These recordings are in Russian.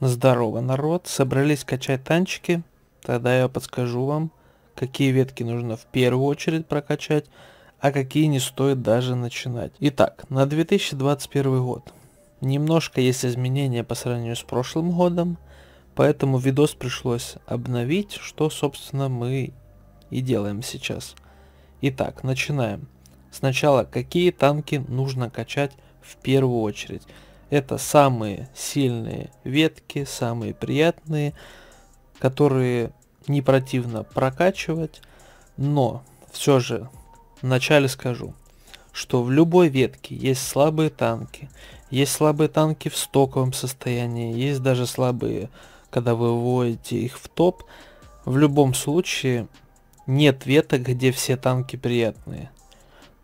Здорово, народ! Собрались качать танчики? Тогда я подскажу вам, какие ветки нужно в первую очередь прокачать, а какие не стоит даже начинать. Итак, на 2021 год. Немножко есть изменения по сравнению с прошлым годом, поэтому видос пришлось обновить, что собственно мы и делаем сейчас. Итак, начинаем. Сначала, какие танки нужно качать в первую очередь. Это самые сильные ветки, самые приятные, которые не противно прокачивать, но все же вначале скажу, что в любой ветке есть слабые танки, есть слабые танки в стоковом состоянии, есть даже слабые, когда вы вводите их в топ. В любом случае нет веток, где все танки приятные.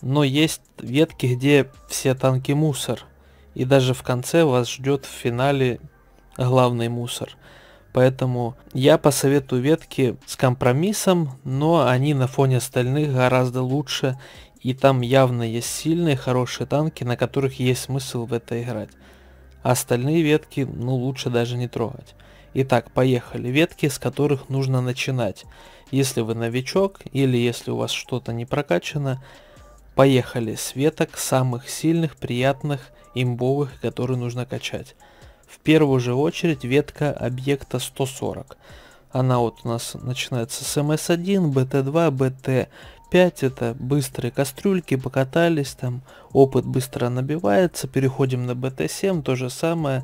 Но есть ветки, где все танки мусор. И даже в конце вас ждет в финале главный мусор. Поэтому я посоветую ветки с компромиссом, но они на фоне остальных гораздо лучше. И там явно есть сильные, хорошие танки, на которых есть смысл в это играть. А остальные ветки, ну лучше даже не трогать. Итак, поехали. Ветки, с которых нужно начинать. Если вы новичок или если у вас что-то не прокачано, Поехали. светок самых сильных, приятных, имбовых, которые нужно качать. В первую же очередь ветка объекта 140. Она вот у нас начинается с МС1, БТ2, БТ5. Это быстрые кастрюльки, покатались, там опыт быстро набивается. Переходим на БТ7, то же самое.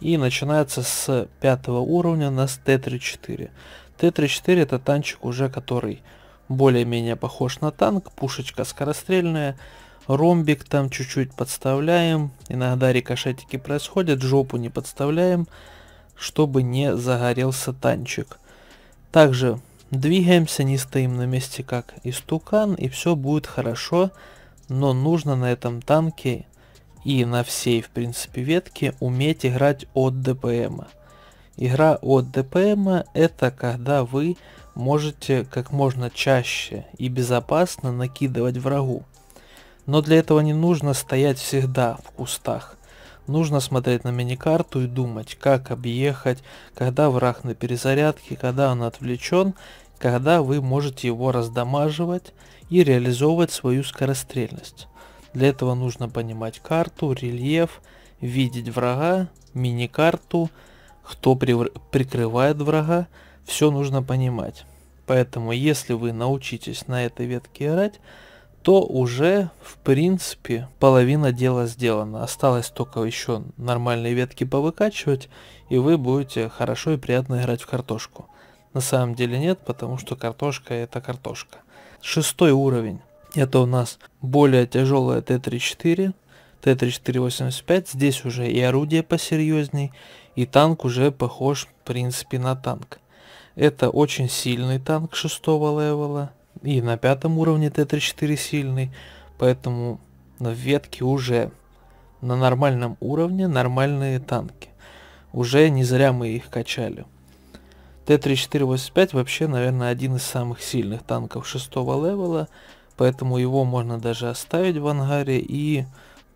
И начинается с пятого уровня у нас Т34. Т34 это танчик уже, который более-менее похож на танк, пушечка скорострельная, ромбик там чуть-чуть подставляем, иногда рикошетики происходят, жопу не подставляем, чтобы не загорелся танчик. Также двигаемся, не стоим на месте как истукан, и все будет хорошо, но нужно на этом танке и на всей в принципе ветке уметь играть от ДПМа. Игра от ДПМа это когда вы можете как можно чаще и безопасно накидывать врагу. Но для этого не нужно стоять всегда в кустах. Нужно смотреть на миникарту и думать, как объехать, когда враг на перезарядке, когда он отвлечен, когда вы можете его раздамаживать и реализовывать свою скорострельность. Для этого нужно понимать карту, рельеф, видеть врага, миникарту, кто прикрывает врага, все нужно понимать. Поэтому если вы научитесь на этой ветке играть, то уже в принципе половина дела сделана. Осталось только еще нормальные ветки повыкачивать, и вы будете хорошо и приятно играть в картошку. На самом деле нет, потому что картошка это картошка. Шестой уровень. Это у нас более тяжелая Т-34, Т-34-85. Здесь уже и орудие посерьезней, и танк уже похож в принципе на танк. Это очень сильный танк 6 левела. И на пятом уровне Т-34 сильный. Поэтому в ветке уже на нормальном уровне нормальные танки. Уже не зря мы их качали. Т-3485 вообще, наверное, один из самых сильных танков 6 левела. Поэтому его можно даже оставить в ангаре и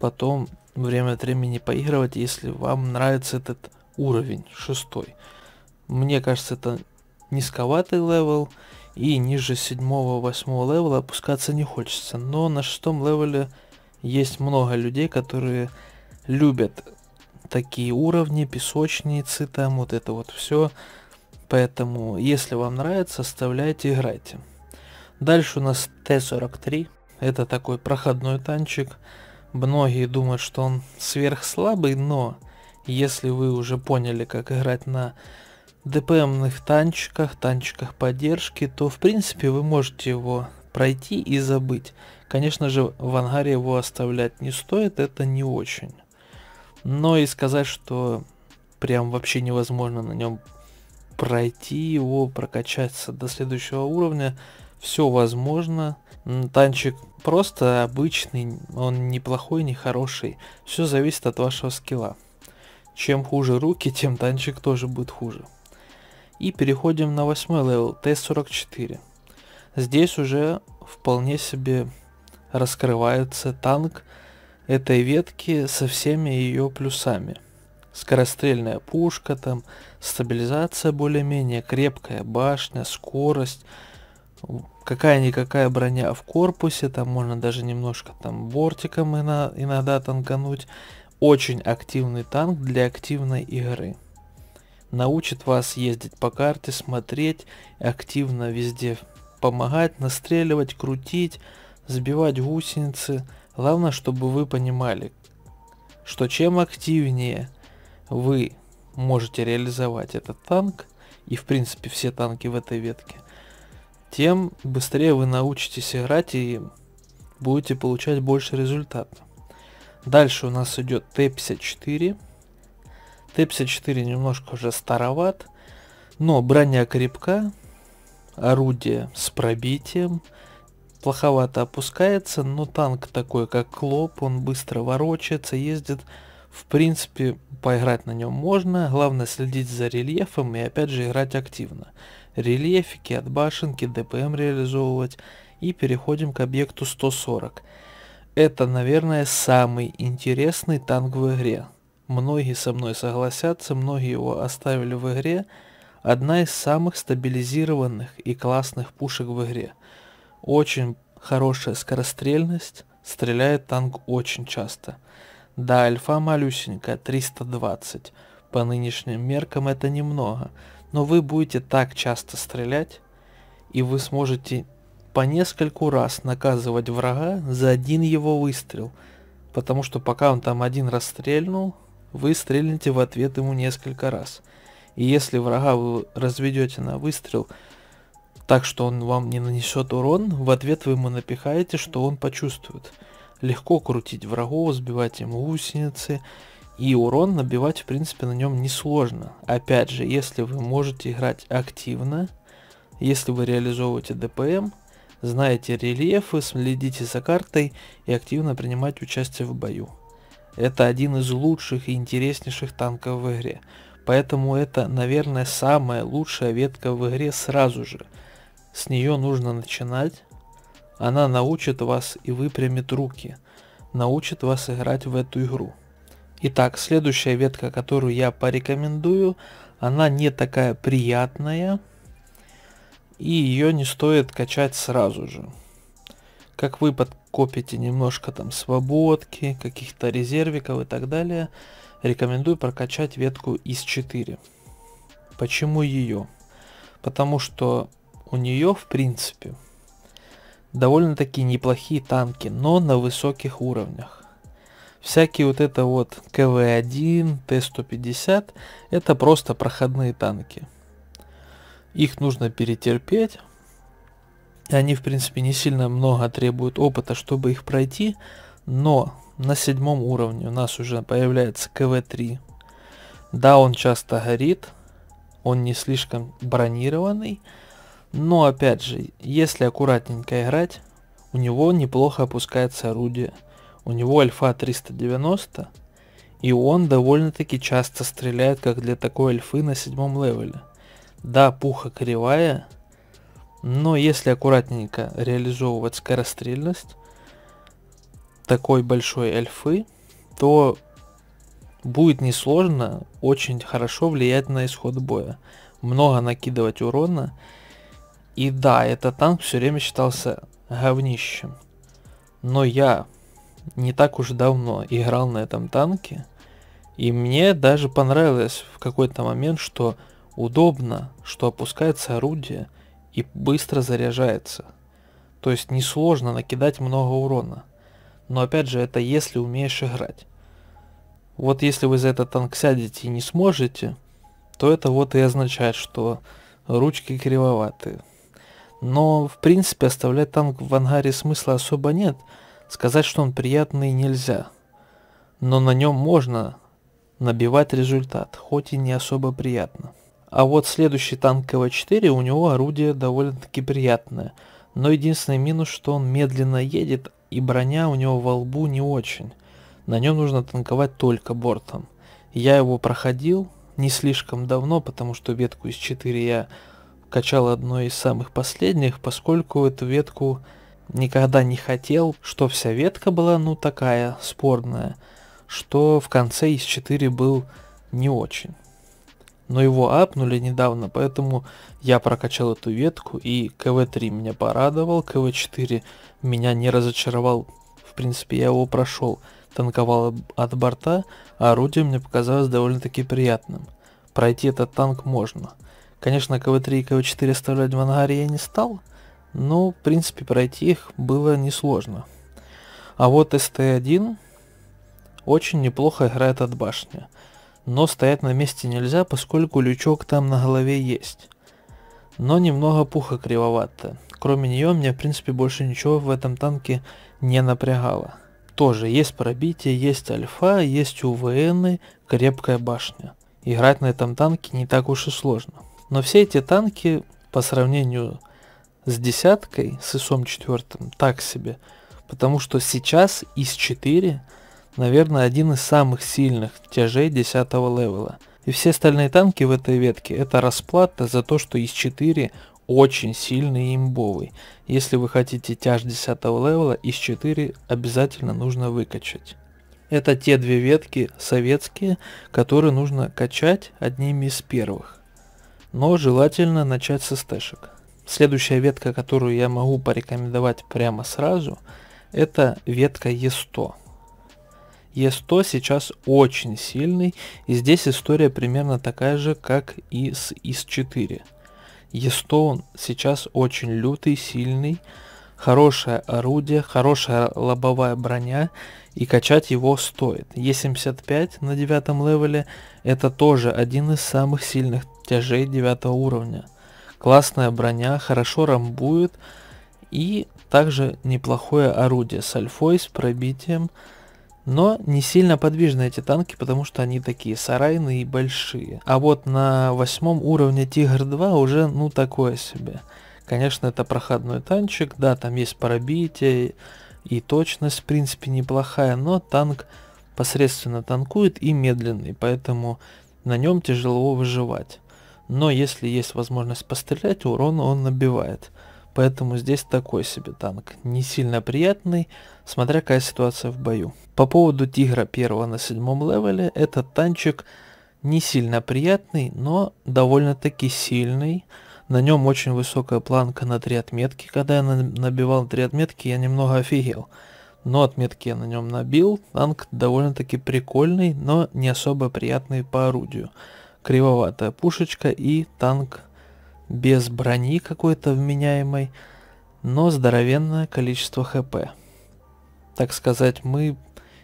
потом время от времени поигрывать, если вам нравится этот уровень шестой. Мне кажется, это низковатый левел, и ниже 7-8 левела опускаться не хочется. Но на шестом левеле есть много людей, которые любят такие уровни, песочницы, там вот это вот все. Поэтому, если вам нравится, оставляйте, играйте. Дальше у нас Т-43. Это такой проходной танчик. Многие думают, что он сверхслабый, но если вы уже поняли, как играть на ДПМных танчиках, танчиках поддержки, то в принципе вы можете его пройти и забыть. Конечно же, в ангаре его оставлять не стоит, это не очень. Но и сказать, что прям вообще невозможно на нем пройти его, прокачаться до следующего уровня, все возможно. Танчик просто обычный, он неплохой, не хороший. Все зависит от вашего скилла. Чем хуже руки, тем танчик тоже будет хуже. И переходим на восьмой левел, Т-44. Здесь уже вполне себе раскрывается танк этой ветки со всеми ее плюсами. Скорострельная пушка, там стабилизация более-менее, крепкая башня, скорость, какая-никакая броня в корпусе, там можно даже немножко там бортиком иногда танкануть. Очень активный танк для активной игры научит вас ездить по карте, смотреть, активно везде помогать, настреливать, крутить, сбивать гусеницы. Главное, чтобы вы понимали, что чем активнее вы можете реализовать этот танк, и в принципе все танки в этой ветке, тем быстрее вы научитесь играть и будете получать больше результата. Дальше у нас идет Т-54. Т-54 немножко уже староват, но броня крепка, орудие с пробитием, плоховато опускается, но танк такой, как Клоп, он быстро ворочается, ездит. В принципе, поиграть на нем можно, главное следить за рельефом и опять же играть активно. Рельефики от башенки, ДПМ реализовывать и переходим к объекту 140. Это, наверное, самый интересный танк в игре многие со мной согласятся, многие его оставили в игре, одна из самых стабилизированных и классных пушек в игре. Очень хорошая скорострельность, стреляет танк очень часто. Да, альфа малюсенькая, 320. По нынешним меркам это немного, но вы будете так часто стрелять, и вы сможете по нескольку раз наказывать врага за один его выстрел, потому что пока он там один расстрельнул, вы стрельнете в ответ ему несколько раз. И если врага вы разведете на выстрел, так что он вам не нанесет урон, в ответ вы ему напихаете, что он почувствует. Легко крутить врагу, сбивать ему гусеницы, и урон набивать в принципе на нем несложно. Опять же, если вы можете играть активно, если вы реализовываете ДПМ, знаете рельефы, следите за картой и активно принимать участие в бою. Это один из лучших и интереснейших танков в игре. Поэтому это, наверное, самая лучшая ветка в игре сразу же. С нее нужно начинать. Она научит вас и выпрямит руки. Научит вас играть в эту игру. Итак, следующая ветка, которую я порекомендую, она не такая приятная. И ее не стоит качать сразу же. Как вы под копите немножко там свободки, каких-то резервиков и так далее, рекомендую прокачать ветку из 4. Почему ее? Потому что у нее, в принципе, довольно-таки неплохие танки, но на высоких уровнях. Всякие вот это вот КВ-1, Т-150, это просто проходные танки. Их нужно перетерпеть, они, в принципе, не сильно много требуют опыта, чтобы их пройти, но на седьмом уровне у нас уже появляется КВ-3. Да, он часто горит, он не слишком бронированный, но опять же, если аккуратненько играть, у него неплохо опускается орудие. У него альфа 390, и он довольно-таки часто стреляет, как для такой альфы на седьмом левеле. Да, пуха кривая, но если аккуратненько реализовывать скорострельность такой большой эльфы, то будет несложно очень хорошо влиять на исход боя. Много накидывать урона. И да, этот танк все время считался говнищем. Но я не так уж давно играл на этом танке. И мне даже понравилось в какой-то момент, что удобно, что опускается орудие – и быстро заряжается. То есть несложно накидать много урона. Но опять же, это если умеешь играть. Вот если вы за этот танк сядете и не сможете, то это вот и означает, что ручки кривоватые. Но, в принципе, оставлять танк в ангаре смысла особо нет. Сказать, что он приятный, нельзя. Но на нем можно набивать результат, хоть и не особо приятно. А вот следующий танк КВ-4, у него орудие довольно-таки приятное. Но единственный минус, что он медленно едет, и броня у него во лбу не очень. На нем нужно танковать только бортом. Я его проходил не слишком давно, потому что ветку из 4 я качал одной из самых последних, поскольку эту ветку никогда не хотел, что вся ветка была ну такая спорная, что в конце из 4 был не очень но его апнули недавно, поэтому я прокачал эту ветку, и КВ-3 меня порадовал, КВ-4 меня не разочаровал, в принципе, я его прошел, танковал от борта, а орудие мне показалось довольно-таки приятным. Пройти этот танк можно. Конечно, КВ-3 и КВ-4 оставлять в ангаре я не стал, но, в принципе, пройти их было несложно. А вот СТ-1 очень неплохо играет от башни но стоять на месте нельзя, поскольку лючок там на голове есть. Но немного пуха кривовато. Кроме нее, мне в принципе больше ничего в этом танке не напрягало. Тоже есть пробитие, есть альфа, есть УВН, крепкая башня. Играть на этом танке не так уж и сложно. Но все эти танки по сравнению с десяткой, с ИСом четвертым так себе. Потому что сейчас ИС-4 наверное, один из самых сильных тяжей 10 левела. И все остальные танки в этой ветке это расплата за то, что из 4 очень сильный и имбовый. Если вы хотите тяж 10 левела, из 4 обязательно нужно выкачать. Это те две ветки советские, которые нужно качать одними из первых. Но желательно начать со стэшек. Следующая ветка, которую я могу порекомендовать прямо сразу, это ветка Е100. Е100 сейчас очень сильный, и здесь история примерно такая же, как и с ИС-4. Е100 сейчас очень лютый, сильный, хорошее орудие, хорошая лобовая броня, и качать его стоит. Е75 на девятом левеле это тоже один из самых сильных тяжей девятого уровня. Классная броня, хорошо рамбует, и также неплохое орудие с альфой, с пробитием, но не сильно подвижны эти танки, потому что они такие сарайные и большие. А вот на восьмом уровне Тигр-2 уже, ну, такое себе. Конечно, это проходной танчик, да, там есть пробитие и точность, в принципе, неплохая, но танк посредственно танкует и медленный, поэтому на нем тяжело выживать. Но если есть возможность пострелять, урон он набивает. Поэтому здесь такой себе танк. Не сильно приятный, смотря какая ситуация в бою. По поводу Тигра первого на седьмом левеле, этот танчик не сильно приятный, но довольно-таки сильный. На нем очень высокая планка на три отметки. Когда я набивал три отметки, я немного офигел. Но отметки я на нем набил. Танк довольно-таки прикольный, но не особо приятный по орудию. Кривоватая пушечка и танк без брони какой-то вменяемой, но здоровенное количество хп. Так сказать, мы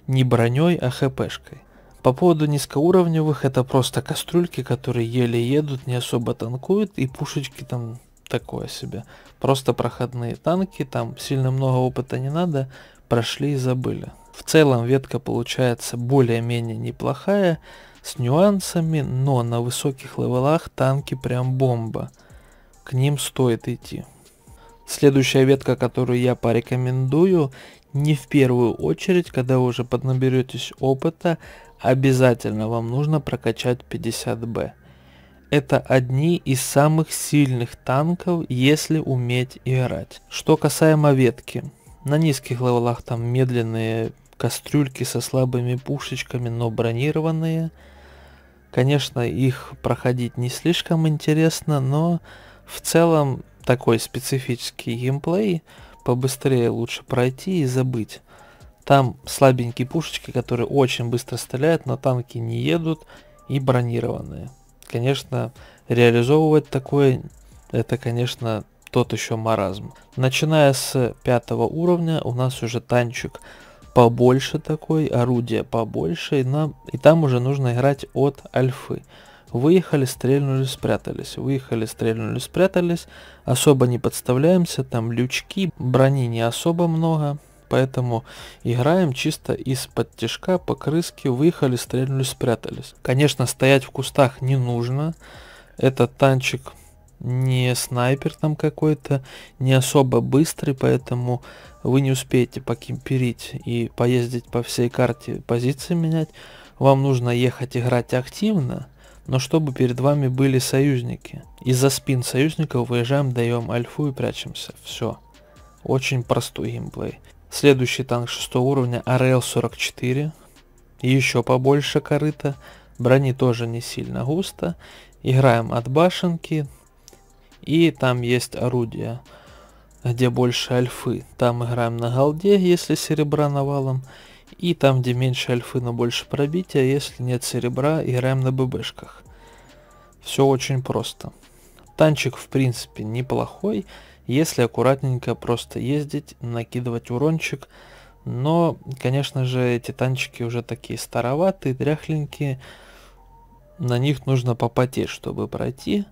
не броней, а хпшкой. По поводу низкоуровневых, это просто кастрюльки, которые еле едут, не особо танкуют, и пушечки там такое себе. Просто проходные танки, там сильно много опыта не надо, прошли и забыли. В целом ветка получается более-менее неплохая, с нюансами, но на высоких левелах танки прям бомба – к ним стоит идти. Следующая ветка, которую я порекомендую, не в первую очередь, когда вы уже поднаберетесь опыта, обязательно вам нужно прокачать 50Б. Это одни из самых сильных танков, если уметь играть. Что касаемо ветки. На низких левелах там медленные кастрюльки со слабыми пушечками, но бронированные. Конечно, их проходить не слишком интересно, но в целом, такой специфический геймплей, побыстрее лучше пройти и забыть. Там слабенькие пушечки, которые очень быстро стреляют, но танки не едут и бронированные. Конечно, реализовывать такое, это, конечно, тот еще маразм. Начиная с пятого уровня у нас уже танчик побольше такой, орудие побольше, и, нам, и там уже нужно играть от альфы. Выехали, стрельнули, спрятались. Выехали, стрельнули, спрятались. Особо не подставляемся, там лючки, брони не особо много. Поэтому играем чисто из-под тяжка, по крыске, выехали, стрельнули, спрятались. Конечно, стоять в кустах не нужно. Этот танчик не снайпер там какой-то, не особо быстрый, поэтому вы не успеете покемперить и поездить по всей карте, позиции менять. Вам нужно ехать играть активно, но чтобы перед вами были союзники. Из-за спин союзников выезжаем, даем альфу и прячемся. Все. Очень простой геймплей. Следующий танк 6 уровня РЛ-44. Еще побольше корыта. Брони тоже не сильно густо. Играем от башенки. И там есть орудия, где больше альфы. Там играем на голде, если серебра навалом. валом и там, где меньше альфы, но больше пробития, если нет серебра и рэм на ББшках. Все очень просто. Танчик, в принципе, неплохой, если аккуратненько просто ездить, накидывать урончик. Но, конечно же, эти танчики уже такие староватые, дряхленькие. На них нужно попотеть, чтобы пройти.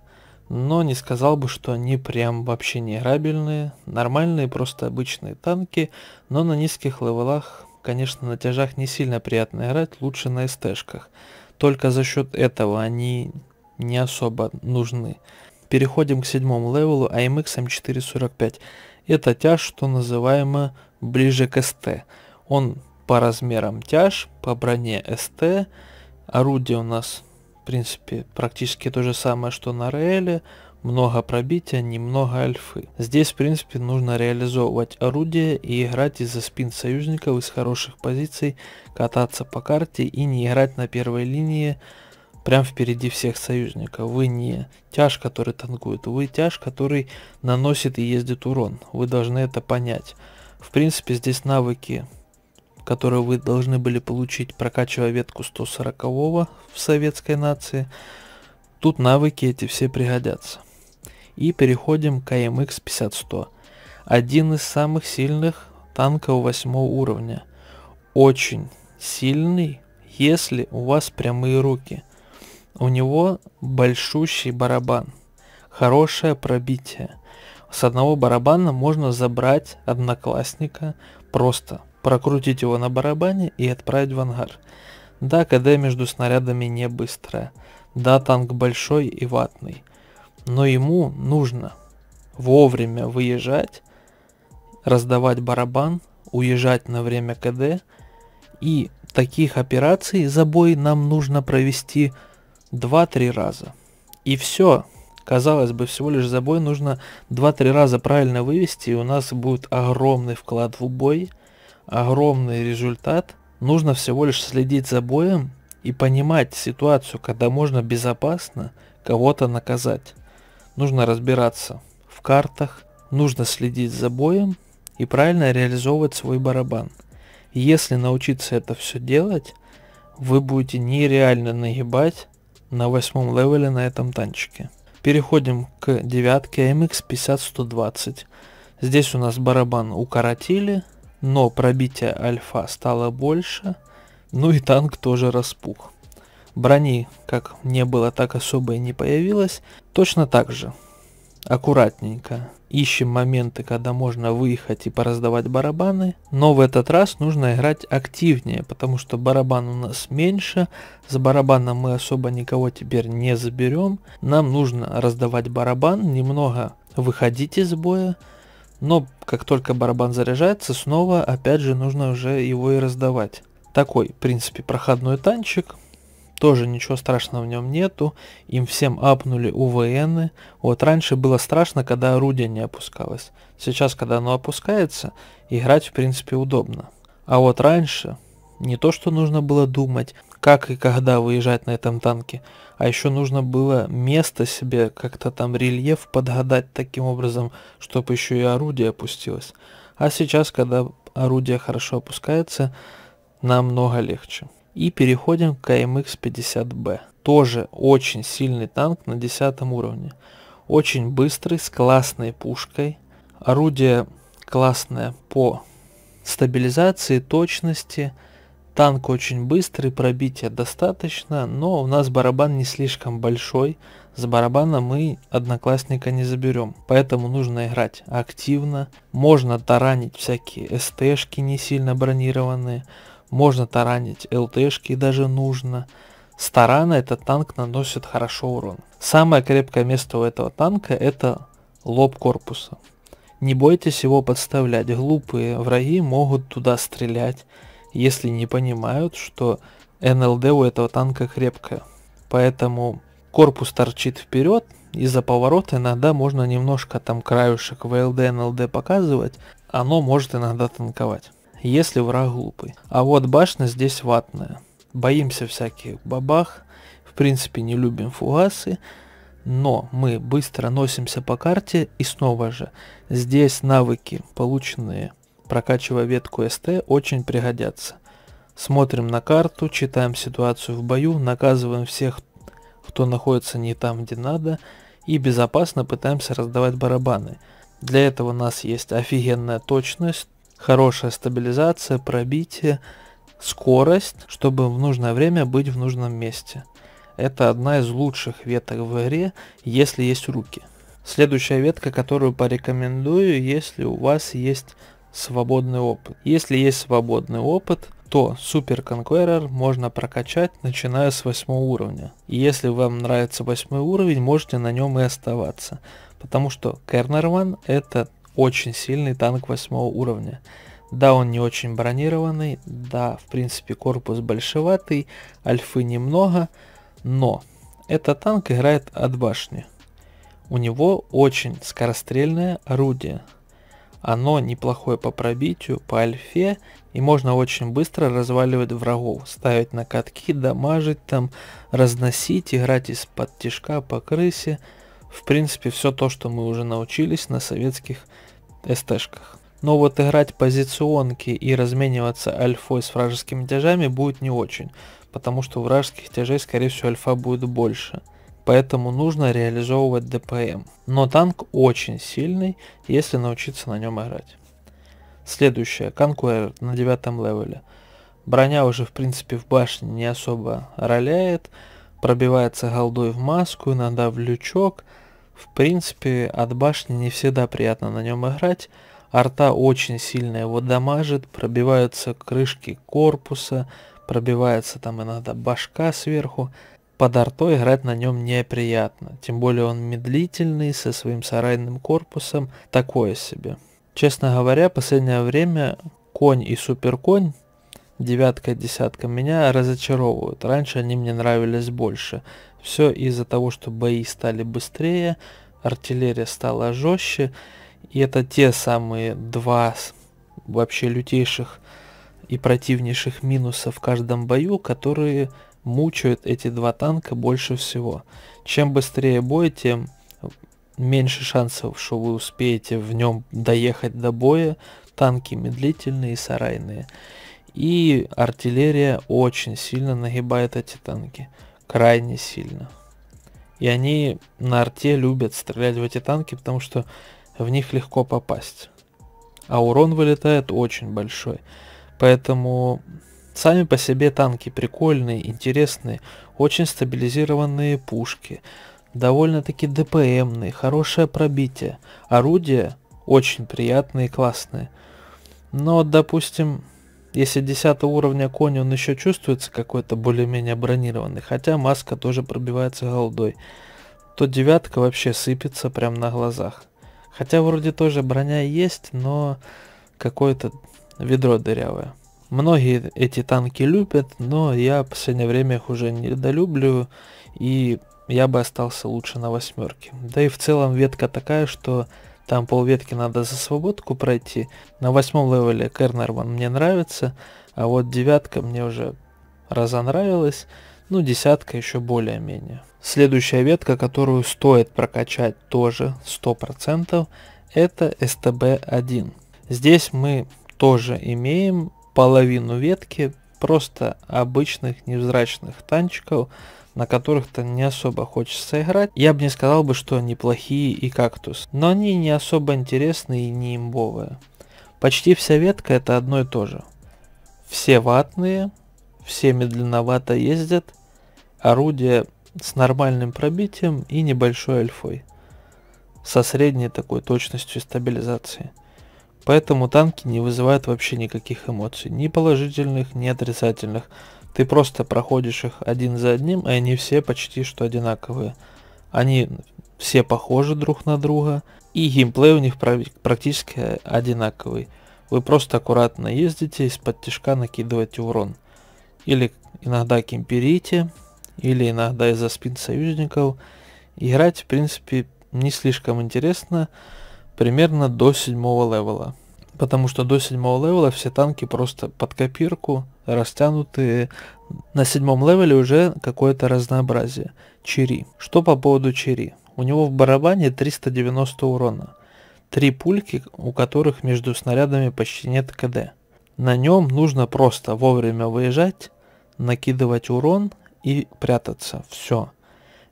Но не сказал бы, что они прям вообще не играбельные. Нормальные, просто обычные танки, но на низких левелах Конечно, на тяжах не сильно приятно играть, лучше на СТшках. Только за счет этого они не особо нужны. Переходим к седьмому левелу AMX M445. Это тяж, что называемо ближе к СТ. Он по размерам тяж, по броне СТ. Орудие у нас, в принципе, практически то же самое, что на Рейле много пробития, немного альфы. Здесь в принципе нужно реализовывать орудие и играть из-за спин союзников из хороших позиций, кататься по карте и не играть на первой линии прям впереди всех союзников. Вы не тяж, который танкует, вы тяж, который наносит и ездит урон. Вы должны это понять. В принципе здесь навыки которые вы должны были получить, прокачивая ветку 140 в советской нации, тут навыки эти все пригодятся и переходим к AMX 5100. Один из самых сильных танков 8 уровня. Очень сильный, если у вас прямые руки. У него большущий барабан, хорошее пробитие. С одного барабана можно забрать одноклассника, просто прокрутить его на барабане и отправить в ангар. Да, КД между снарядами не быстрое. Да, танк большой и ватный но ему нужно вовремя выезжать, раздавать барабан, уезжать на время КД. И таких операций за бой нам нужно провести 2-3 раза. И все. Казалось бы, всего лишь за бой нужно 2-3 раза правильно вывести, и у нас будет огромный вклад в убой, огромный результат. Нужно всего лишь следить за боем и понимать ситуацию, когда можно безопасно кого-то наказать нужно разбираться в картах, нужно следить за боем и правильно реализовывать свой барабан. если научиться это все делать, вы будете нереально нагибать на восьмом левеле на этом танчике. Переходим к девятке mx 120 Здесь у нас барабан укоротили, но пробитие альфа стало больше, ну и танк тоже распух. Брони как не было, так особо и не появилось. Точно так же. Аккуратненько. Ищем моменты, когда можно выехать и пораздавать барабаны. Но в этот раз нужно играть активнее, потому что барабан у нас меньше. С барабаном мы особо никого теперь не заберем. Нам нужно раздавать барабан, немного выходить из боя. Но как только барабан заряжается, снова опять же нужно уже его и раздавать. Такой, в принципе, проходной танчик тоже ничего страшного в нем нету, им всем апнули УВНы. Вот раньше было страшно, когда орудие не опускалось. Сейчас, когда оно опускается, играть в принципе удобно. А вот раньше не то, что нужно было думать, как и когда выезжать на этом танке, а еще нужно было место себе, как-то там рельеф подгадать таким образом, чтобы еще и орудие опустилось. А сейчас, когда орудие хорошо опускается, намного легче. И переходим к КМХ-50Б. Тоже очень сильный танк на 10 уровне. Очень быстрый, с классной пушкой. Орудие классное по стабилизации, точности. Танк очень быстрый, пробития достаточно, но у нас барабан не слишком большой. С барабана мы одноклассника не заберем, поэтому нужно играть активно. Можно таранить всякие СТшки не сильно бронированные. Можно таранить ЛТшки и даже нужно. С тарана этот танк наносит хорошо урон. Самое крепкое место у этого танка это лоб корпуса. Не бойтесь его подставлять, глупые враги могут туда стрелять, если не понимают, что НЛД у этого танка крепкая. Поэтому корпус торчит вперед, из-за поворота иногда можно немножко там краешек ВЛД, НЛД показывать, оно может иногда танковать если враг глупый. А вот башня здесь ватная. Боимся всяких бабах, в принципе не любим фугасы, но мы быстро носимся по карте и снова же, здесь навыки, полученные прокачивая ветку СТ, очень пригодятся. Смотрим на карту, читаем ситуацию в бою, наказываем всех, кто находится не там, где надо, и безопасно пытаемся раздавать барабаны. Для этого у нас есть офигенная точность, хорошая стабилизация, пробитие, скорость, чтобы в нужное время быть в нужном месте. Это одна из лучших веток в игре, если есть руки. Следующая ветка, которую порекомендую, если у вас есть свободный опыт. Если есть свободный опыт, то Super Conqueror можно прокачать, начиная с 8 уровня. И если вам нравится 8 уровень, можете на нем и оставаться. Потому что Кернерман это очень сильный танк восьмого уровня. Да, он не очень бронированный, да, в принципе корпус большеватый, альфы немного, но этот танк играет от башни. У него очень скорострельное орудие. Оно неплохое по пробитию, по альфе, и можно очень быстро разваливать врагов, ставить на катки, дамажить там, разносить, играть из-под тяжка по крысе. В принципе, все то, что мы уже научились на советских СТшках. Но вот играть позиционки и размениваться альфой с вражескими тяжами будет не очень, потому что вражеских тяжей скорее всего альфа будет больше. Поэтому нужно реализовывать ДПМ. Но танк очень сильный, если научиться на нем играть. Следующее, Конкурер на девятом левеле. Броня уже в принципе в башне не особо роляет, пробивается голдой в маску, иногда в лючок – в принципе, от башни не всегда приятно на нем играть. Арта очень сильно его дамажит, пробиваются крышки корпуса, пробивается там иногда башка сверху. Под артой играть на нем неприятно, тем более он медлительный, со своим сарайным корпусом, такое себе. Честно говоря, последнее время конь и суперконь, девятка и десятка, меня разочаровывают. Раньше они мне нравились больше. Все из-за того, что бои стали быстрее, артиллерия стала жестче, и это те самые два вообще лютейших и противнейших минуса в каждом бою, которые мучают эти два танка больше всего. Чем быстрее бой, тем меньше шансов, что вы успеете в нем доехать до боя. Танки медлительные и сарайные. И артиллерия очень сильно нагибает эти танки крайне сильно. И они на арте любят стрелять в эти танки, потому что в них легко попасть. А урон вылетает очень большой. Поэтому сами по себе танки прикольные, интересные, очень стабилизированные пушки, довольно-таки ДПМные, хорошее пробитие, орудия очень приятные и классные. Но, допустим, если 10 уровня кони он еще чувствуется какой-то более-менее бронированный, хотя маска тоже пробивается голдой, то девятка вообще сыпется прямо на глазах. Хотя вроде тоже броня есть, но какое-то ведро дырявое. Многие эти танки любят, но я в последнее время их уже недолюблю, и я бы остался лучше на восьмерке. Да и в целом ветка такая, что там полветки надо за свободку пройти. На восьмом левеле Кернерман мне нравится, а вот девятка мне уже разонравилась. Ну, десятка еще более-менее. Следующая ветка, которую стоит прокачать тоже 100%, это стб 1 Здесь мы тоже имеем половину ветки просто обычных невзрачных танчиков на которых то не особо хочется играть. Я бы не сказал бы, что они плохие и кактус, но они не особо интересные и не имбовые. Почти вся ветка это одно и то же. Все ватные, все медленновато ездят, орудие с нормальным пробитием и небольшой альфой. Со средней такой точностью стабилизации. Поэтому танки не вызывают вообще никаких эмоций, ни положительных, ни отрицательных. Ты просто проходишь их один за одним, и они все почти что одинаковые. Они все похожи друг на друга, и геймплей у них практически одинаковый. Вы просто аккуратно ездите, из-под тяжка накидываете урон. Или иногда кемперите, или иногда из-за спин союзников. Играть, в принципе, не слишком интересно, примерно до седьмого левела потому что до седьмого левела все танки просто под копирку, растянутые. На седьмом левеле уже какое-то разнообразие. Чири. Что по поводу Чири? У него в барабане 390 урона. Три пульки, у которых между снарядами почти нет КД. На нем нужно просто вовремя выезжать, накидывать урон и прятаться. Все.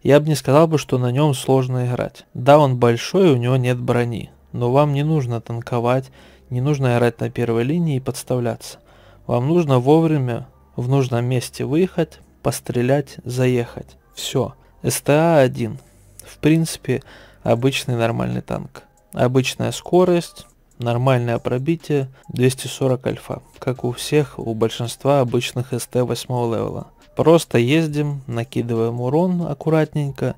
Я бы не сказал бы, что на нем сложно играть. Да, он большой, у него нет брони, но вам не нужно танковать, не нужно орать на первой линии и подставляться. Вам нужно вовремя, в нужном месте выехать, пострелять, заехать. Все. СТА-1. В принципе, обычный нормальный танк. Обычная скорость, нормальное пробитие, 240 альфа, как у всех, у большинства обычных СТ 8 левела. Просто ездим, накидываем урон аккуратненько,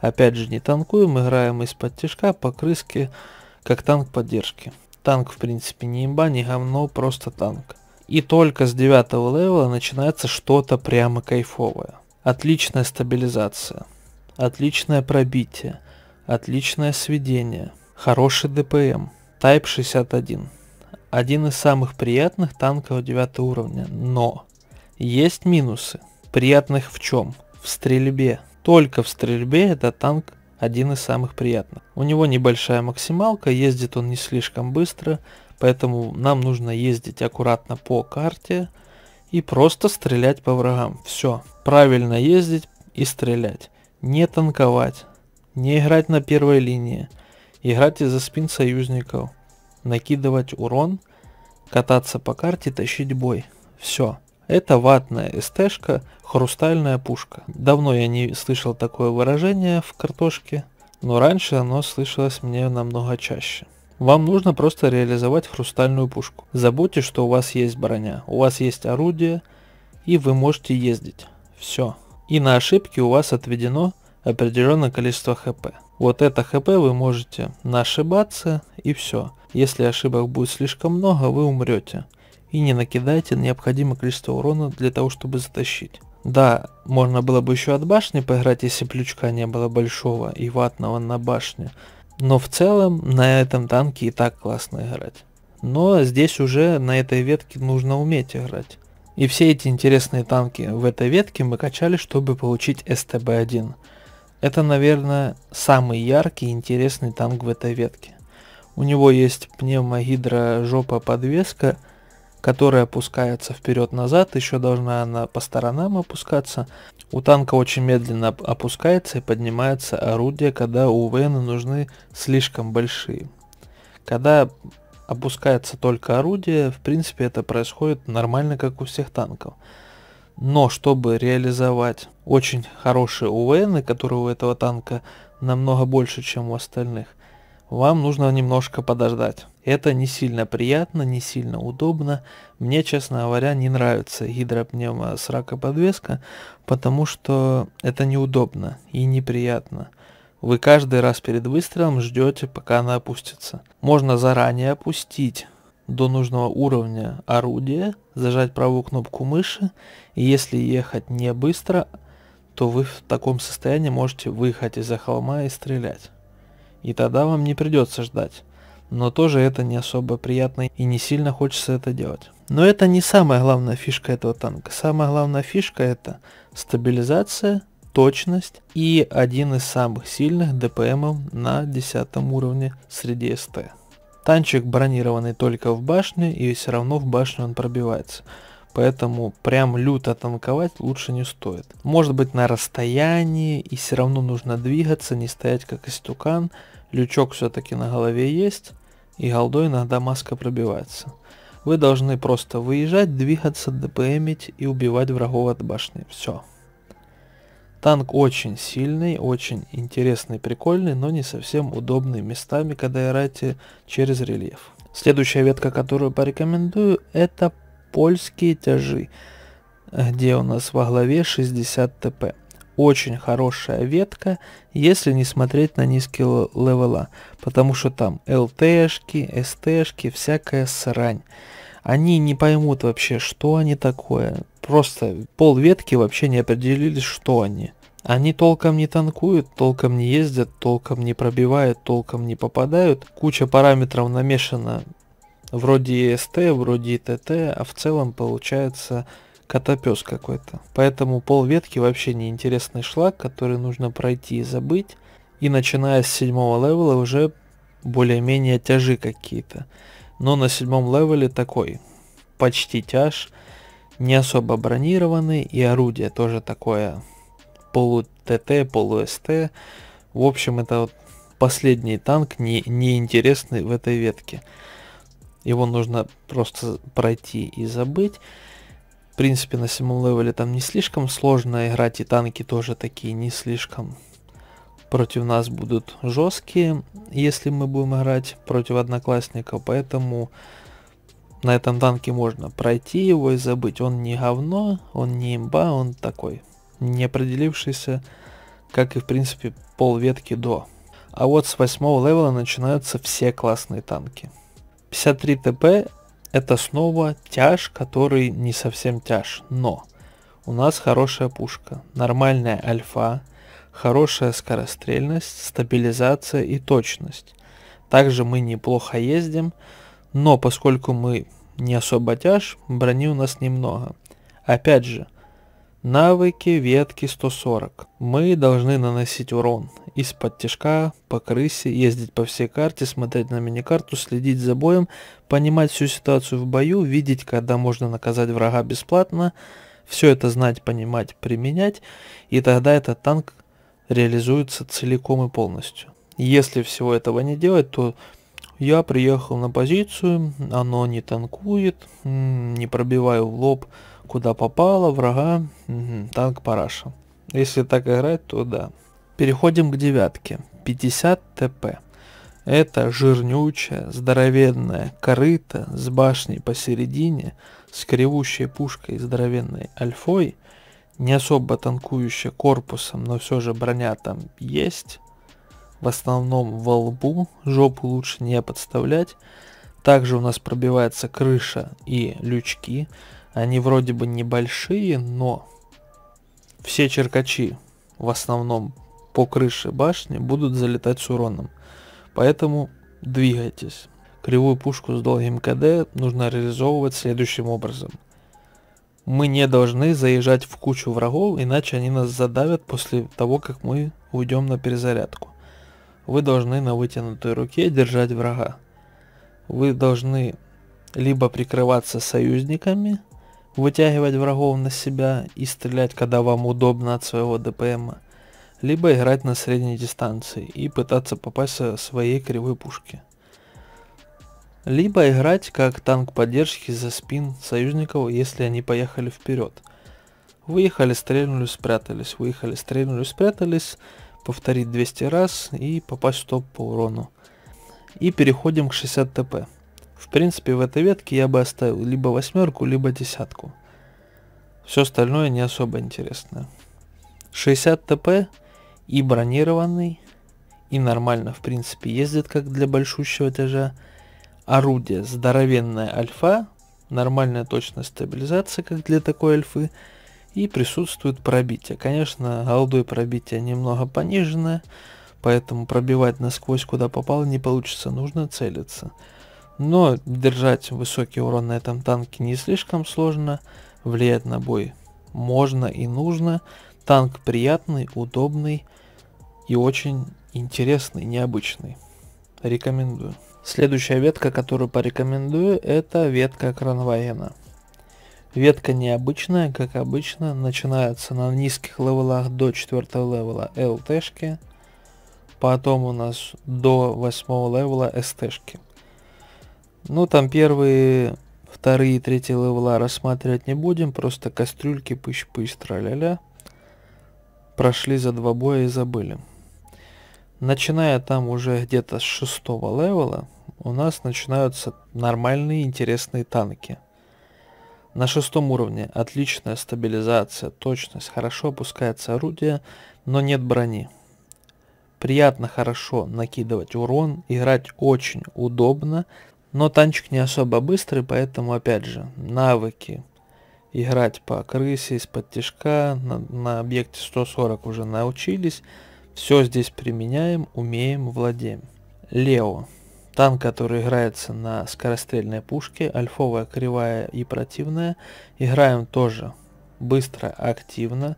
опять же не танкуем, играем из-под тяжка по крыске, как танк поддержки. Танк, в принципе, не имба, не говно, просто танк. И только с девятого левела начинается что-то прямо кайфовое. Отличная стабилизация, отличное пробитие, отличное сведение, хороший ДПМ, Type 61. Один из самых приятных танков 9 уровня, но есть минусы. Приятных в чем? В стрельбе. Только в стрельбе этот танк один из самых приятных. У него небольшая максималка, ездит он не слишком быстро, поэтому нам нужно ездить аккуратно по карте и просто стрелять по врагам. Все, правильно ездить и стрелять. Не танковать, не играть на первой линии, играть из-за спин союзников, накидывать урон, кататься по карте, тащить бой. Все. Это ватная эстешка, хрустальная пушка. Давно я не слышал такое выражение в картошке, но раньше оно слышалось мне намного чаще. Вам нужно просто реализовать хрустальную пушку. Забудьте, что у вас есть броня, у вас есть орудие, и вы можете ездить. Все. И на ошибки у вас отведено определенное количество хп. Вот это хп вы можете нашибаться и все. Если ошибок будет слишком много, вы умрете и не накидайте необходимое количество урона для того, чтобы затащить. Да, можно было бы еще от башни поиграть, если плючка не было большого и ватного на башне. Но в целом на этом танке и так классно играть. Но здесь уже на этой ветке нужно уметь играть. И все эти интересные танки в этой ветке мы качали, чтобы получить СТБ-1. Это, наверное, самый яркий и интересный танк в этой ветке. У него есть пневмогидра жопа подвеска – которая опускается вперед-назад, еще должна она по сторонам опускаться. У танка очень медленно опускается и поднимается орудие, когда у Вейна нужны слишком большие. Когда опускается только орудие, в принципе это происходит нормально, как у всех танков. Но чтобы реализовать очень хорошие УВН, которые у этого танка намного больше, чем у остальных, вам нужно немножко подождать. Это не сильно приятно, не сильно удобно. Мне, честно говоря, не нравится гидропневма с ракоподвеска, потому что это неудобно и неприятно. Вы каждый раз перед выстрелом ждете, пока она опустится. Можно заранее опустить до нужного уровня орудия, зажать правую кнопку мыши, и если ехать не быстро, то вы в таком состоянии можете выехать из-за холма и стрелять. И тогда вам не придется ждать но тоже это не особо приятно и не сильно хочется это делать. Но это не самая главная фишка этого танка. Самая главная фишка это стабилизация, точность и один из самых сильных ДПМов на 10 уровне среди СТ. Танчик бронированный только в башне и все равно в башню он пробивается. Поэтому прям люто танковать лучше не стоит. Может быть на расстоянии и все равно нужно двигаться, не стоять как истукан. Лючок все-таки на голове есть и голдой иногда маска пробивается. Вы должны просто выезжать, двигаться, ДПМить и убивать врагов от башни. Все. Танк очень сильный, очень интересный, прикольный, но не совсем удобный местами, когда играете через рельеф. Следующая ветка, которую порекомендую, это польские тяжи, э, где у нас во главе 60 ТП очень хорошая ветка, если не смотреть на низкие левела, потому что там ЛТшки, СТшки, всякая срань. Они не поймут вообще, что они такое. Просто пол ветки вообще не определились, что они. Они толком не танкуют, толком не ездят, толком не пробивают, толком не попадают. Куча параметров намешана вроде СТ, вроде ТТ, а в целом получается котопес какой-то. Поэтому полветки вообще неинтересный шлаг, который нужно пройти и забыть. И начиная с седьмого левела уже более-менее тяжи какие-то. Но на седьмом левеле такой почти тяж, не особо бронированный и орудие тоже такое полу-ТТ, полу-СТ. В общем, это вот последний танк не, неинтересный в этой ветке. Его нужно просто пройти и забыть. В принципе, на седьмом левеле там не слишком сложно а играть, и танки тоже такие не слишком против нас будут жесткие, если мы будем играть против одноклассников, поэтому на этом танке можно пройти его и забыть. Он не говно, он не имба, он такой, не определившийся, как и в принципе пол ветки до. А вот с восьмого левела начинаются все классные танки. 53 ТП это снова тяж, который не совсем тяж, но у нас хорошая пушка, нормальная альфа, хорошая скорострельность, стабилизация и точность. Также мы неплохо ездим, но поскольку мы не особо тяж, брони у нас немного. Опять же, Навыки ветки 140. Мы должны наносить урон. Из-под тяжка, по крысе, ездить по всей карте, смотреть на миникарту, следить за боем, понимать всю ситуацию в бою, видеть, когда можно наказать врага бесплатно, все это знать, понимать, применять, и тогда этот танк реализуется целиком и полностью. Если всего этого не делать, то я приехал на позицию, оно не танкует, не пробиваю в лоб, куда попало, врага, угу, танк параша. Если так играть, то да. Переходим к девятке. 50 ТП. Это жирнючая, здоровенная корыта с башней посередине, с кривущей пушкой и здоровенной альфой, не особо танкующая корпусом, но все же броня там есть, в основном во лбу, жопу лучше не подставлять. Также у нас пробивается крыша и лючки. Они вроде бы небольшие, но все черкачи в основном по крыше башни будут залетать с уроном. Поэтому двигайтесь. Кривую пушку с долгим КД нужно реализовывать следующим образом. Мы не должны заезжать в кучу врагов, иначе они нас задавят после того, как мы уйдем на перезарядку. Вы должны на вытянутой руке держать врага. Вы должны либо прикрываться союзниками, вытягивать врагов на себя и стрелять, когда вам удобно от своего ДПМа, либо играть на средней дистанции и пытаться попасть со своей кривой пушки. Либо играть как танк поддержки за спин союзников, если они поехали вперед. Выехали, стрельнули, спрятались, выехали, стрельнули, спрятались, повторить 200 раз и попасть в топ по урону. И переходим к 60 ТП. В принципе, в этой ветке я бы оставил либо восьмерку, либо десятку. Все остальное не особо интересно. 60 ТП и бронированный, и нормально, в принципе, ездит как для большущего этажа. Орудие здоровенная альфа, нормальная точность стабилизации, как для такой альфы, и присутствует пробитие. Конечно, голдой пробитие немного пониженное поэтому пробивать насквозь куда попало не получится, нужно целиться но держать высокий урон на этом танке не слишком сложно, влиять на бой можно и нужно, танк приятный, удобный и очень интересный, необычный. Рекомендую. Следующая ветка, которую порекомендую, это ветка Кранвайена. Ветка необычная, как обычно, начинается на низких левелах до 4 левела ЛТшки, потом у нас до 8 левела СТшки. Ну, там первые, вторые, третьи левела рассматривать не будем, просто кастрюльки пыщ-пыщ, тра-ля-ля. Прошли за два боя и забыли. Начиная там уже где-то с шестого левела, у нас начинаются нормальные интересные танки. На шестом уровне отличная стабилизация, точность, хорошо опускается орудие, но нет брони. Приятно хорошо накидывать урон, играть очень удобно, но танчик не особо быстрый, поэтому, опять же, навыки. Играть по крысе, из-под тяжка, на, на объекте 140 уже научились. Все здесь применяем, умеем, владеем. Лео. Танк, который играется на скорострельной пушке, альфовая, кривая и противная. Играем тоже быстро, активно.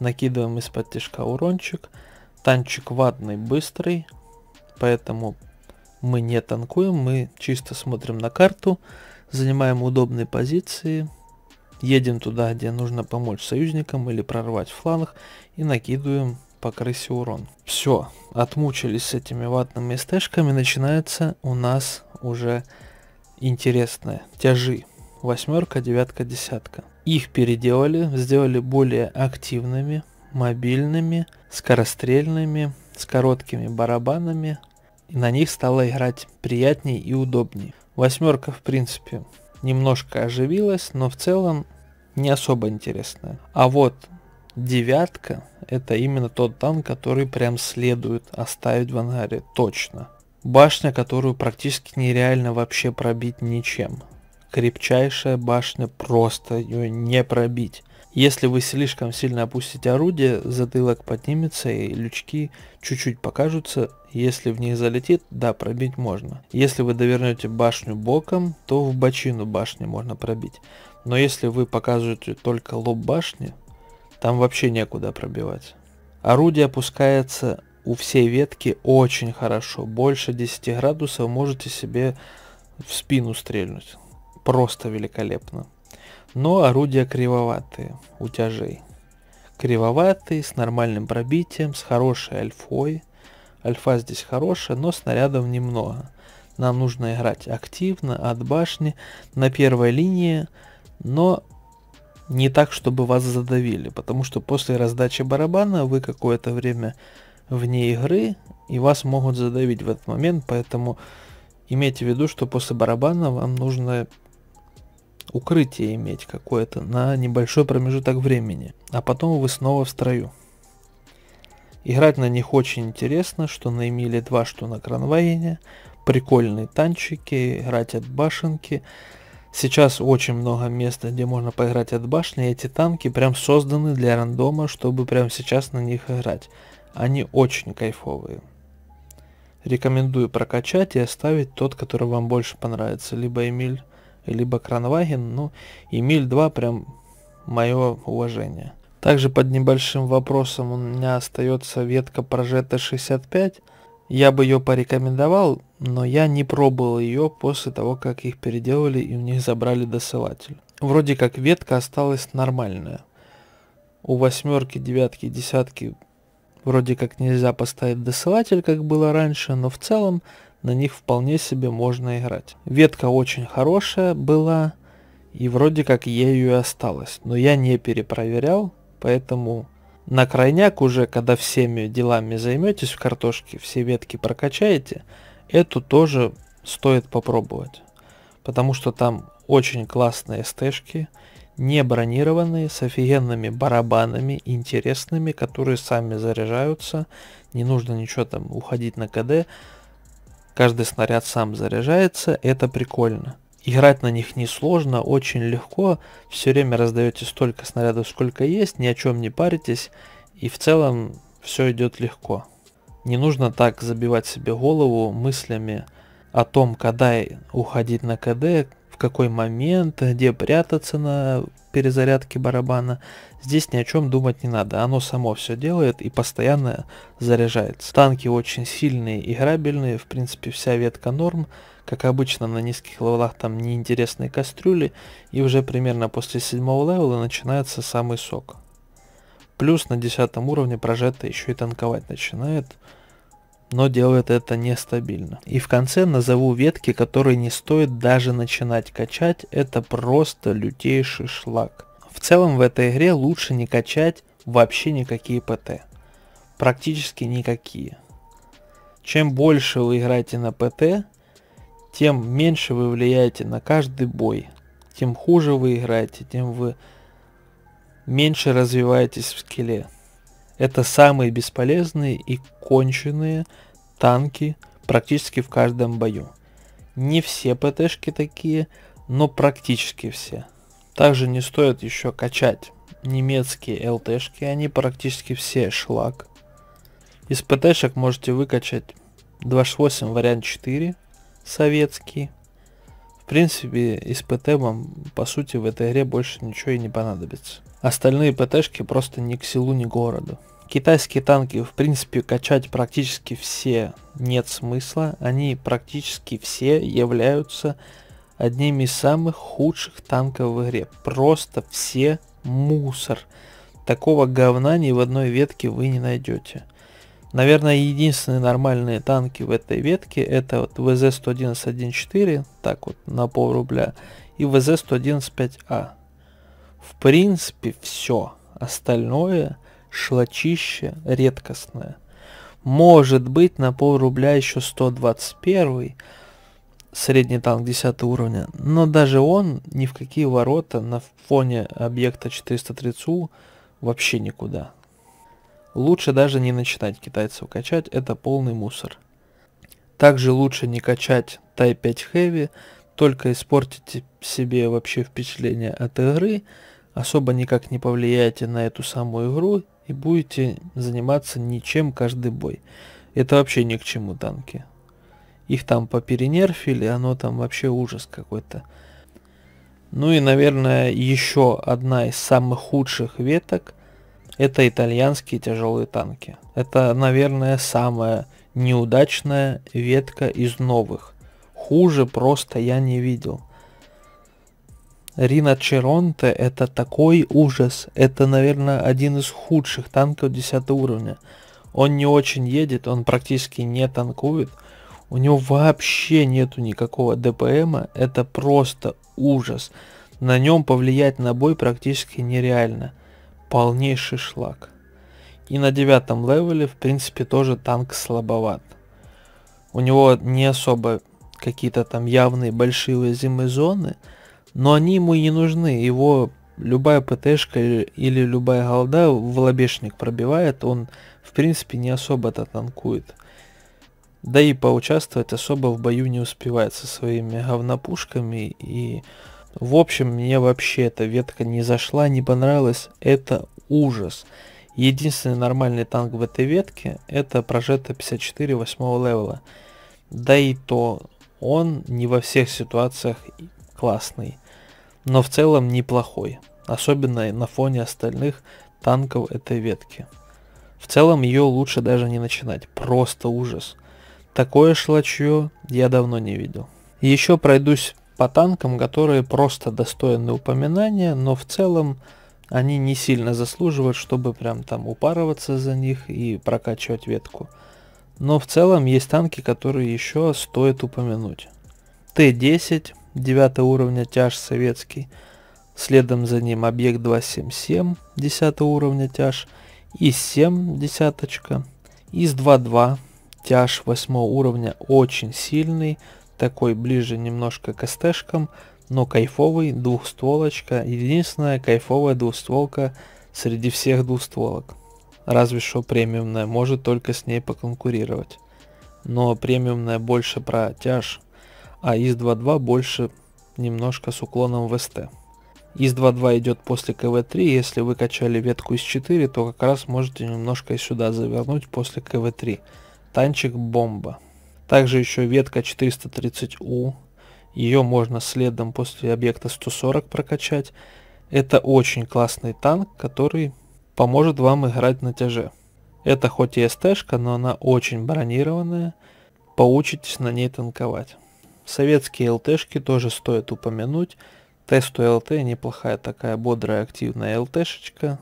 Накидываем из-под тяжка урончик. Танчик ватный, быстрый, поэтому мы не танкуем, мы чисто смотрим на карту, занимаем удобные позиции, едем туда, где нужно помочь союзникам или прорвать фланг и накидываем по крысе урон. Все, отмучились с этими ватными стежками, начинается у нас уже интересное, тяжи. Восьмерка, девятка, десятка. Их переделали, сделали более активными, мобильными, скорострельными, с короткими барабанами, и на них стало играть приятнее и удобнее. Восьмерка, в принципе, немножко оживилась, но в целом не особо интересная. А вот девятка это именно тот танк, который прям следует оставить в ангаре, точно. Башня, которую практически нереально вообще пробить ничем. Крепчайшая башня, просто ее не пробить. Если вы слишком сильно опустите орудие, затылок поднимется и лючки чуть-чуть покажутся, если в них залетит, да, пробить можно. Если вы довернете башню боком, то в бочину башни можно пробить. Но если вы показываете только лоб башни, там вообще некуда пробивать. Орудие опускается у всей ветки очень хорошо. Больше 10 градусов можете себе в спину стрельнуть. Просто великолепно. Но орудия кривоватые, утяжей. Кривоватые, с нормальным пробитием, с хорошей альфой – Альфа здесь хорошая, но снарядов немного. Нам нужно играть активно, от башни, на первой линии, но не так, чтобы вас задавили, потому что после раздачи барабана вы какое-то время вне игры, и вас могут задавить в этот момент, поэтому имейте в виду, что после барабана вам нужно укрытие иметь какое-то на небольшой промежуток времени, а потом вы снова в строю. Играть на них очень интересно, что на Эмиле 2, что на Кранвайне Прикольные танчики, играть от башенки. Сейчас очень много места, где можно поиграть от башни. Эти танки прям созданы для рандома, чтобы прямо сейчас на них играть. Они очень кайфовые. Рекомендую прокачать и оставить тот, который вам больше понравится. Либо Эмиль, либо Кранваген. Ну, Эмиль 2 прям мое уважение. Также под небольшим вопросом у меня остается ветка прожета 65. Я бы ее порекомендовал, но я не пробовал ее после того, как их переделали и у них забрали досылатель. Вроде как ветка осталась нормальная. У восьмерки, девятки, десятки вроде как нельзя поставить досылатель, как было раньше, но в целом на них вполне себе можно играть. Ветка очень хорошая была, и вроде как ею и осталось, но я не перепроверял, Поэтому на крайняк уже, когда всеми делами займетесь в картошке, все ветки прокачаете, эту тоже стоит попробовать. Потому что там очень классные стэшки, не бронированные, с офигенными барабанами, интересными, которые сами заряжаются. Не нужно ничего там уходить на КД. Каждый снаряд сам заряжается, это прикольно. Играть на них несложно, очень легко, все время раздаете столько снарядов, сколько есть, ни о чем не паритесь, и в целом все идет легко. Не нужно так забивать себе голову мыслями о том, когда уходить на КД, в какой момент, где прятаться на перезарядке барабана. Здесь ни о чем думать не надо, оно само все делает и постоянно заряжается. Танки очень сильные и грабельные, в принципе вся ветка норм, как обычно на низких левелах там неинтересные кастрюли, и уже примерно после седьмого левела начинается самый сок. Плюс на десятом уровне прожета еще и танковать начинает, но делает это нестабильно. И в конце назову ветки, которые не стоит даже начинать качать, это просто лютейший шлак. В целом в этой игре лучше не качать вообще никакие ПТ. Практически никакие. Чем больше вы играете на ПТ, тем меньше вы влияете на каждый бой. Тем хуже вы играете, тем вы меньше развиваетесь в скилле. Это самые бесполезные и конченые танки практически в каждом бою. Не все ПТшки такие, но практически все. Также не стоит еще качать немецкие ЛТшки, они практически все шлак. Из ПТшек можете выкачать 28 вариант 4 советский. В принципе, из ПТ вам по сути в этой игре больше ничего и не понадобится. Остальные ПТшки просто ни к селу, ни к городу. Китайские танки, в принципе, качать практически все нет смысла. Они практически все являются одними из самых худших танков в игре. Просто все мусор. Такого говна ни в одной ветке вы не найдете. Наверное, единственные нормальные танки в этой ветке это вот ВЗ-111.4, так вот на пол рубля, и ВЗ-111.5А. В принципе, все. Остальное шлачище редкостное. Может быть, на пол рубля еще 121 средний танк 10 уровня, но даже он ни в какие ворота на фоне объекта 430 вообще никуда. Лучше даже не начинать китайцев качать, это полный мусор. Также лучше не качать Type 5 Heavy, только испортите себе вообще впечатление от игры, особо никак не повлияете на эту самую игру и будете заниматься ничем каждый бой. Это вообще ни к чему танки. Их там поперенерфили, оно там вообще ужас какой-то. Ну и, наверное, еще одна из самых худших веток – это итальянские тяжелые танки. Это, наверное, самая неудачная ветка из новых. Хуже просто я не видел – Рина Риночеронте это такой ужас. Это, наверное, один из худших танков 10 уровня. Он не очень едет, он практически не танкует. У него вообще нету никакого ДПМа. Это просто ужас. На нем повлиять на бой практически нереально. Полнейший шлак. И на девятом левеле, в принципе, тоже танк слабоват. У него не особо какие-то там явные большие уязвимые зоны – но они ему и не нужны. Его любая ПТшка или любая голда в лобешник пробивает, он в принципе не особо-то танкует. Да и поучаствовать особо в бою не успевает со своими говнопушками. И в общем мне вообще эта ветка не зашла, не понравилась. Это ужас. Единственный нормальный танк в этой ветке это прожета 54 8 левела. Да и то он не во всех ситуациях классный но в целом неплохой, особенно на фоне остальных танков этой ветки. В целом ее лучше даже не начинать, просто ужас. Такое шлачье я давно не видел. Еще пройдусь по танкам, которые просто достойны упоминания, но в целом они не сильно заслуживают, чтобы прям там упарываться за них и прокачивать ветку. Но в целом есть танки, которые еще стоит упомянуть. Т-10, 9 уровня тяж советский. Следом за ним объект 277 10 уровня тяж. ИС-7 десяточка. ИС-22 тяж 8 уровня очень сильный. Такой ближе немножко к СТшкам, но кайфовый, двухстволочка. Единственная кайфовая двухстволка среди всех двухстволок. Разве что премиумная может только с ней поконкурировать. Но премиумная больше про тяж, а ис 22 больше немножко с уклоном в СТ. ис 22 идет после КВ-3, если вы качали ветку из 4, то как раз можете немножко сюда завернуть после КВ-3. Танчик бомба. Также еще ветка 430У, ее можно следом после объекта 140 прокачать. Это очень классный танк, который поможет вам играть на тяже. Это хоть и ст шка но она очень бронированная, поучитесь на ней танковать. Советские ЛТшки тоже стоит упомянуть. Тесту ЛТ неплохая такая бодрая активная ЛТшечка.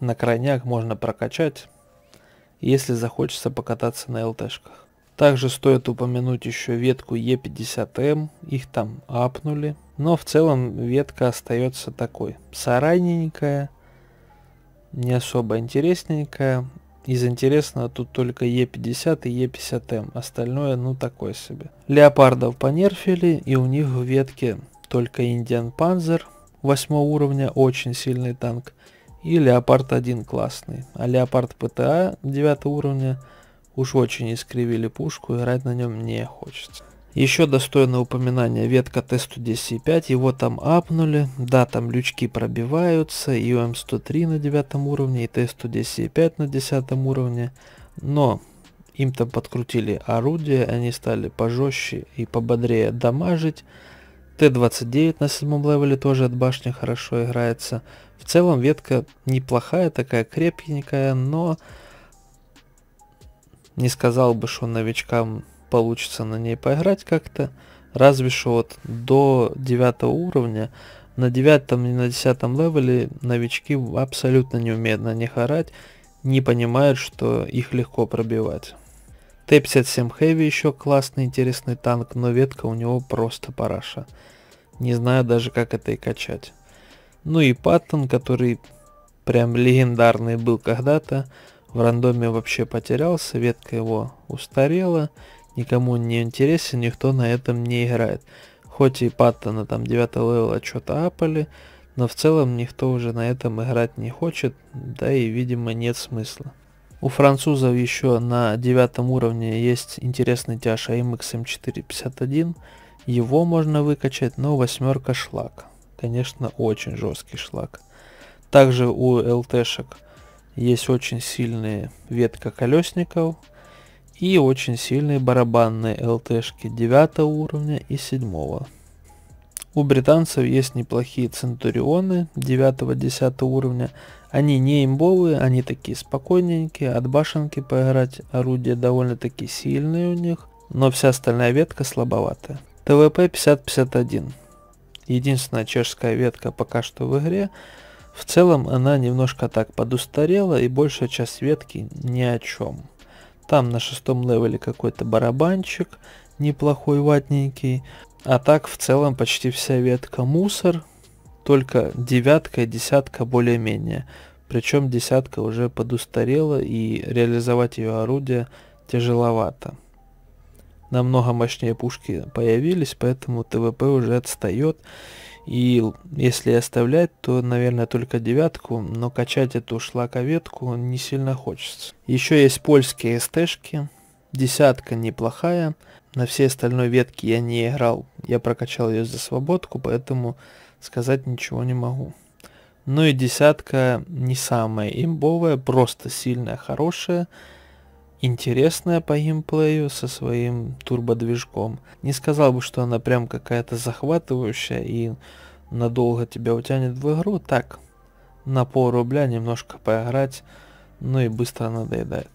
На крайняк можно прокачать, если захочется покататься на ЛТшках. Также стоит упомянуть еще ветку Е50М, их там апнули. Но в целом ветка остается такой, сарайненькая, не особо интересненькая, из интересного а тут только Е50 и Е50М, остальное ну такое себе. Леопардов понерфили и у них в ветке только Индиан Панзер 8 уровня, очень сильный танк, и Леопард 1 классный. А Леопард ПТА 9 уровня уж очень искривили пушку, играть на нем не хочется. Еще достойно упоминания ветка Т-110.5, его там апнули, да, там лючки пробиваются, и ум 103 на девятом уровне, и Т-110.5 на десятом уровне, но им там подкрутили орудия, они стали пожестче и пободрее дамажить. Т-29 на седьмом левеле тоже от башни хорошо играется. В целом ветка неплохая, такая крепенькая, но не сказал бы, что новичкам получится на ней поиграть как-то. Разве что вот до 9 уровня, на 9 и на 10 левеле новички абсолютно не умеют на них орать, не понимают, что их легко пробивать. Т-57 Хэви еще классный, интересный танк, но ветка у него просто параша. Не знаю даже, как это и качать. Ну и Паттон, который прям легендарный был когда-то, в рандоме вообще потерялся, ветка его устарела, никому не интересен, никто на этом не играет. Хоть и Паттона там 9 левела что-то апали, но в целом никто уже на этом играть не хочет, да и, видимо, нет смысла. У французов еще на девятом уровне есть интересный тяж AMX M451, эм его можно выкачать, но восьмерка шлак. Конечно, очень жесткий шлак. Также у ЛТшек есть очень сильные ветка колесников – и очень сильные барабанные ЛТшки 9 уровня и 7. У британцев есть неплохие центурионы 9-10 уровня. Они не имбовые, они такие спокойненькие, от башенки поиграть орудия довольно-таки сильные у них, но вся остальная ветка слабоватая. ТВП 50-51. Единственная чешская ветка пока что в игре. В целом она немножко так подустарела и большая часть ветки ни о чем. Там на шестом левеле какой-то барабанчик неплохой, ватненький. А так в целом почти вся ветка мусор, только девятка и десятка более-менее. Причем десятка уже подустарела и реализовать ее орудие тяжеловато. Намного мощнее пушки появились, поэтому ТВП уже отстает и если оставлять, то, наверное, только девятку, но качать эту шлаковетку не сильно хочется. Еще есть польские СТшки, десятка неплохая, на всей остальной ветке я не играл, я прокачал ее за свободку, поэтому сказать ничего не могу. Ну и десятка не самая имбовая, просто сильная, хорошая, интересная по геймплею со своим турбодвижком. Не сказал бы, что она прям какая-то захватывающая и надолго тебя утянет в игру, так, на пол рубля немножко поиграть, ну и быстро надоедает.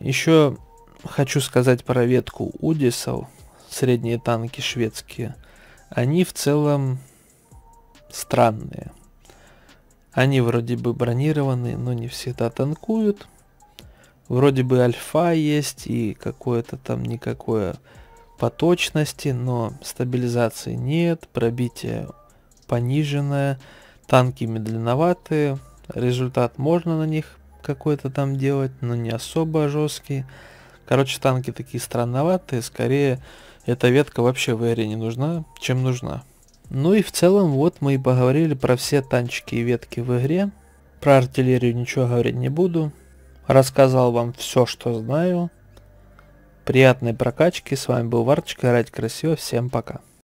Еще хочу сказать про ветку Удисов, средние танки шведские. Они в целом странные. Они вроде бы бронированные, но не всегда танкуют вроде бы альфа есть и какое-то там никакое по точности, но стабилизации нет, пробитие пониженное, танки медленноватые, результат можно на них какой-то там делать, но не особо жесткий. Короче, танки такие странноватые, скорее эта ветка вообще в игре не нужна, чем нужна. Ну и в целом вот мы и поговорили про все танчики и ветки в игре. Про артиллерию ничего говорить не буду, рассказал вам все, что знаю. Приятной прокачки, с вами был Варточка, играть красиво, всем пока.